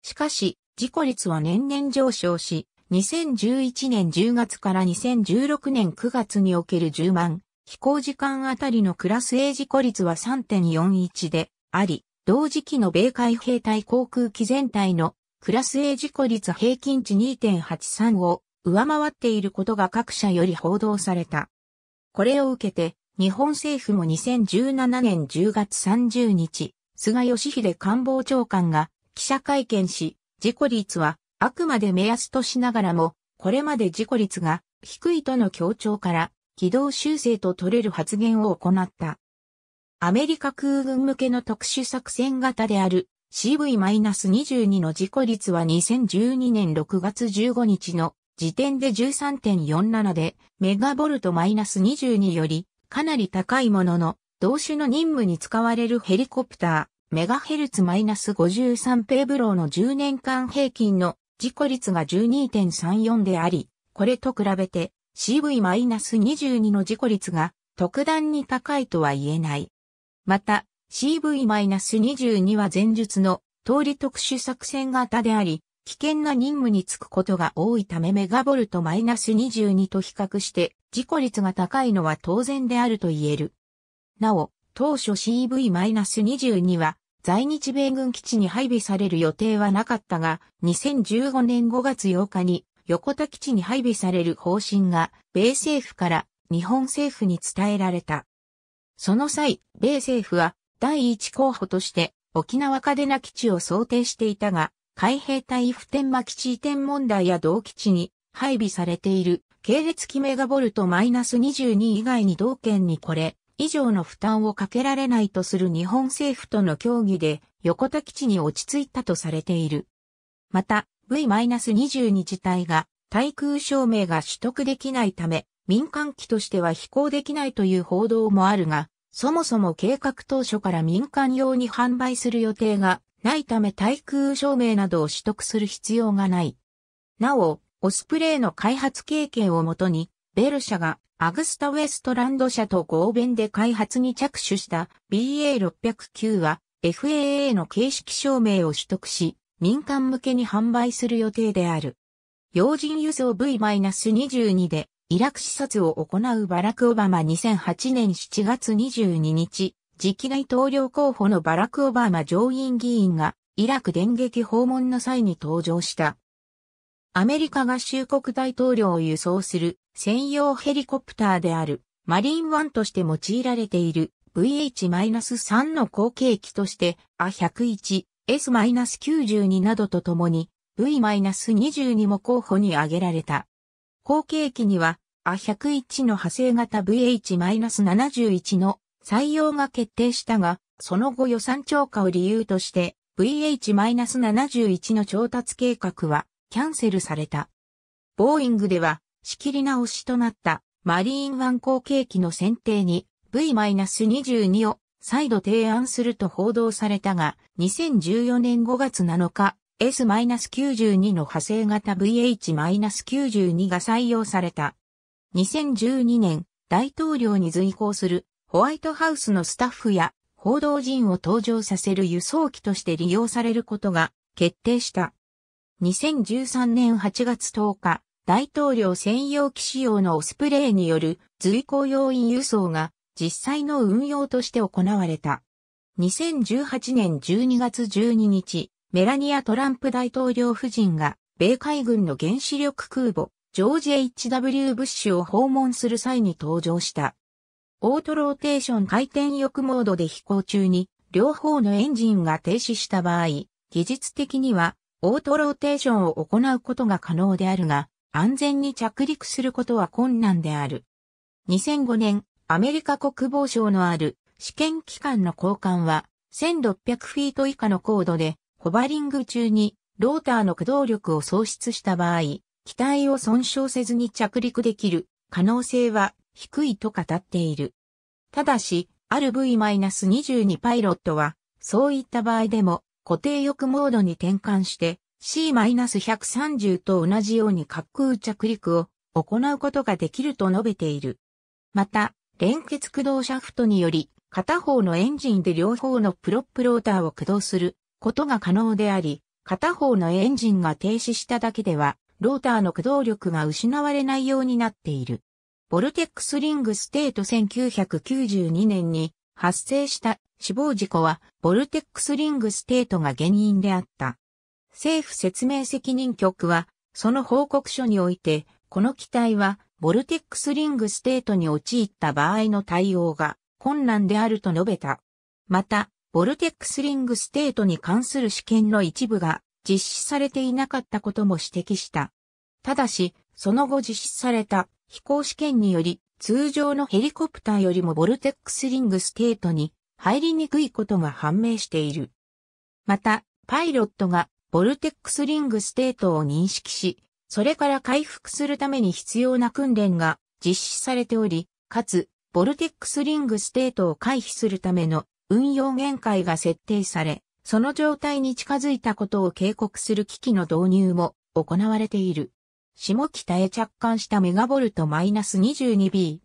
A: しかし、事故率は年々上昇し、2011年10月から2016年9月における10万飛行時間あたりのクラス A 事故率は3.41で、あり、同時期の米海兵隊航空機全体のクラス A 事故率平均値2.83を上回っていることが各社より報道された。これを受けて、日本政府も2017年10月30日、菅義偉官房長官が記者会見し、事故率はあくまで目安としながらも、これまで事故率が低いとの強調から、軌道修正と取れる発言を行った。アメリカ空軍向けの特殊作戦型である CV-22 の事故率は2012年6月15日の時点で13.47でメガボルト -22 よりかなり高いものの同種の任務に使われるヘリコプターメガヘルツ -53 ペーブローの10年間平均の事故率が12.34であり、これと比べて CV-22 の事故率が特段に高いとは言えない。また、CV-22 は前述の通り特殊作戦型であり、危険な任務に就くことが多いためメガボルト -22 と比較して事故率が高いのは当然であると言える。なお、当初 CV-22 は在日米軍基地に配備される予定はなかったが、2015年5月8日に横田基地に配備される方針が米政府から日本政府に伝えられた。その際、米政府は第一候補として沖縄嘉手納基地を想定していたが、海兵隊普天間基地移転問題や同基地に配備されている系列機メガボルトマイナス22以外に同県にこれ以上の負担をかけられないとする日本政府との協議で横田基地に落ち着いたとされている。また V-22 自体が対空証明が取得できないため民間機としては飛行できないという報道もあるが、そもそも計画当初から民間用に販売する予定がないため対空証明などを取得する必要がない。なお、オスプレイの開発経験をもとに、ベル社がアグスタウェストランド社と合弁で開発に着手した BA609 は FAA の形式証明を取得し、民間向けに販売する予定である。用人輸送 V-22 でイラク視察を行うバラク・オバマ2008年7月22日、次期大統領候補のバラク・オバマ上院議員がイラク電撃訪問の際に登場した。アメリカ合衆国大統領を輸送する専用ヘリコプターであるマリーン1として用いられている VH-3 の後継機として A101、S-92 などとともに V-22 も候補に挙げられた。後継機には、A101 の派生型 VH-71 の採用が決定したが、その後予算超過を理由として VH-71 の調達計画はキャンセルされた。ボーイングでは仕切り直しとなったマリーンワン後継機の選定に V-22 を再度提案すると報道されたが、2014年5月7日、S-92 の派生型 VH-92 が採用された。2012年、大統領に随行するホワイトハウスのスタッフや報道陣を登場させる輸送機として利用されることが決定した。2013年8月10日、大統領専用機使用のオスプレイによる随行要員輸送が実際の運用として行われた。2018年12月12日、メラニア・トランプ大統領夫人が、米海軍の原子力空母、ジョージ・ H.W. ブッシュを訪問する際に登場した。オートローテーション回転翼モードで飛行中に、両方のエンジンが停止した場合、技術的には、オートローテーションを行うことが可能であるが、安全に着陸することは困難である。2005年、アメリカ国防省のある試験機関の交換は、1600フィート以下の高度でホバリング中にローターの駆動力を喪失した場合、機体を損傷せずに着陸できる可能性は低いと語っている。ただし、ある V-22 パイロットは、そういった場合でも固定翼モードに転換して C-130 と同じように滑空着陸を行うことができると述べている。また、連結駆動シャフトにより、片方のエンジンで両方のプロップローターを駆動することが可能であり、片方のエンジンが停止しただけでは、ローターの駆動力が失われないようになっている。ボルテックスリングステート1992年に発生した死亡事故は、ボルテックスリングステートが原因であった。政府説明責任局は、その報告書において、この機体は、ボルテックスリングステートに陥った場合の対応が困難であると述べた。また、ボルテックスリングステートに関する試験の一部が実施されていなかったことも指摘した。ただし、その後実施された飛行試験により、通常のヘリコプターよりもボルテックスリングステートに入りにくいことが判明している。また、パイロットがボルテックスリングステートを認識し、それから回復するために必要な訓練が実施されており、かつ、ボルテックスリングステートを回避するための運用限界が設定され、その状態に近づいたことを警告する機器の導入も行われている。下北へ着艦したメガボルト -22B。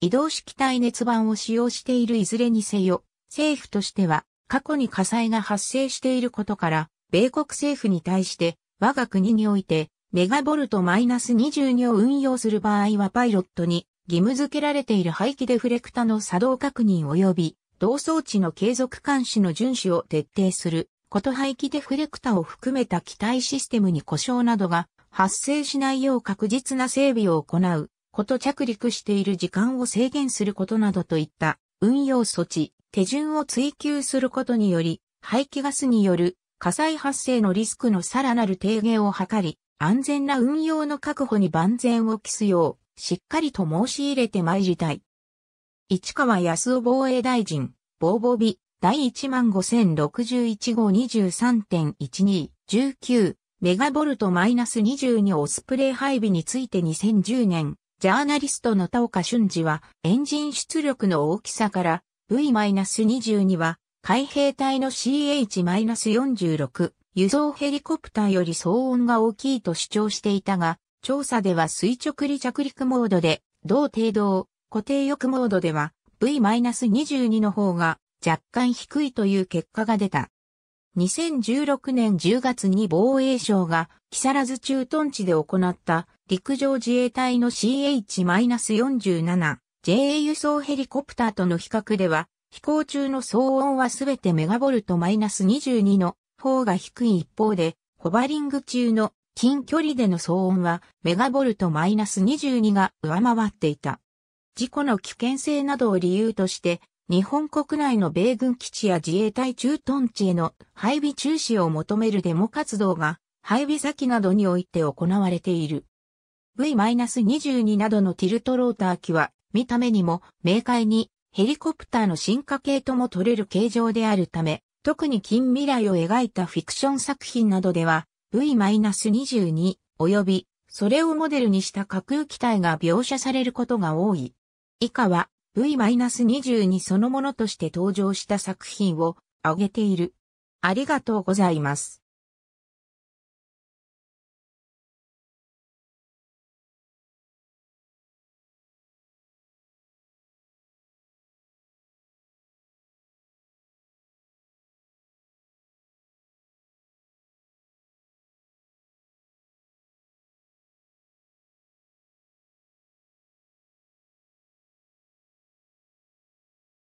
A: 移動式耐熱板を使用しているいずれにせよ、政府としては過去に火災が発生していることから、米国政府に対して我が国においてメガボルト -22 を運用する場合はパイロットに義務付けられている排気デフレクタの作動確認及び同装置の継続監視の遵守を徹底すること排気デフレクタを含めた機体システムに故障などが発生しないよう確実な整備を行うこと着陸している時間を制限することなどといった運用措置、手順を追求することにより排気ガスによる火災発生のリスクのさらなる低減を図り、安全な運用の確保に万全を期すよう、しっかりと申し入れて参りたい。市川康夫防衛大臣、防防備、第15061号23.12、19、メガボルトマイナス22オスプレイ配備について2010年、ジャーナリストの田岡俊二は、エンジン出力の大きさから、V-22 は、海兵隊の CH-46、輸送ヘリコプターより騒音が大きいと主張していたが、調査では垂直離着陸モードで、同程度を、固定翼モードでは V-22 の方が若干低いという結果が出た。2016年10月に防衛省が木更津駐屯地で行った陸上自衛隊の CH-47 JA 輸送ヘリコプターとの比較では飛行中の騒音はすべてメガボルト -22 の方が低い一方でホバリング中の近距離での騒音はメガボルトマイナス22が上回っていた。事故の危険性などを理由として、日本国内の米軍基地や自衛隊駐屯地への配備中止を求めるデモ活動が配備先などにおいて行われている。V-22 などのティルトローター機は見た目にも明快にヘリコプターの進化系とも取れる形状であるため、特に近未来を描いたフィクション作品などでは V-22 及びそれをモデルにした架空機体が描写されることが多い。以下は V-22 そのものとして登場した作品を挙げている。ありがとうございます。